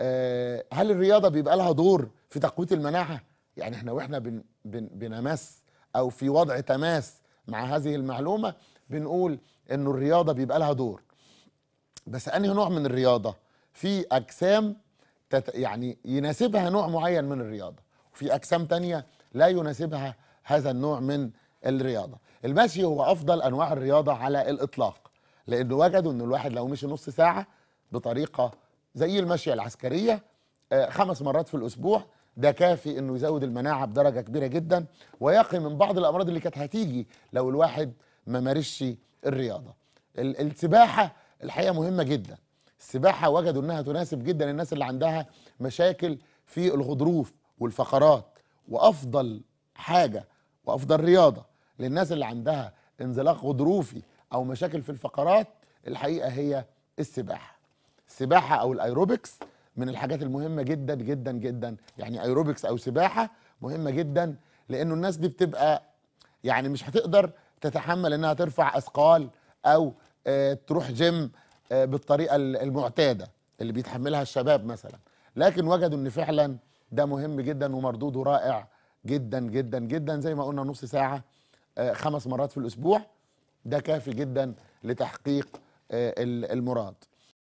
آه، هل الرياضه بيبقى لها دور في تقويه المناعه يعني احنا واحنا بن بن بنمس او في وضع تماس مع هذه المعلومه بنقول انه الرياضه بيبقى لها دور بس انهي نوع من الرياضه في اجسام تت يعني يناسبها نوع معين من الرياضه وفي اجسام تانية لا يناسبها هذا النوع من الرياضه المشي هو افضل انواع الرياضه على الاطلاق لانه وجدوا ان الواحد لو مشي نص ساعه بطريقه زي المشية العسكرية آه، خمس مرات في الأسبوع ده كافي انه يزود المناعه بدرجه كبيره جدا ويقي من بعض الامراض اللي كانت هتيجي لو الواحد ما مارسش الرياضه. السباحه الحقيقه مهمه جدا. السباحه وجدوا انها تناسب جدا الناس اللي عندها مشاكل في الغضروف والفقرات وافضل حاجه وافضل رياضه للناس اللي عندها انزلاق غضروفي او مشاكل في الفقرات الحقيقه هي السباحه. السباحه او الايروبكس من الحاجات المهمه جدا جدا جدا يعني ايروبكس او سباحه مهمه جدا لانه الناس دي بتبقى يعني مش هتقدر تتحمل انها ترفع اثقال او آه، تروح جيم آه، بالطريقه المعتاده اللي بيتحملها الشباب مثلا لكن وجدوا ان فعلا ده مهم جدا ومردوده رائع جدا جدا جدا زي ما قلنا نص ساعه آه، خمس مرات في الاسبوع ده كافي جدا لتحقيق المراد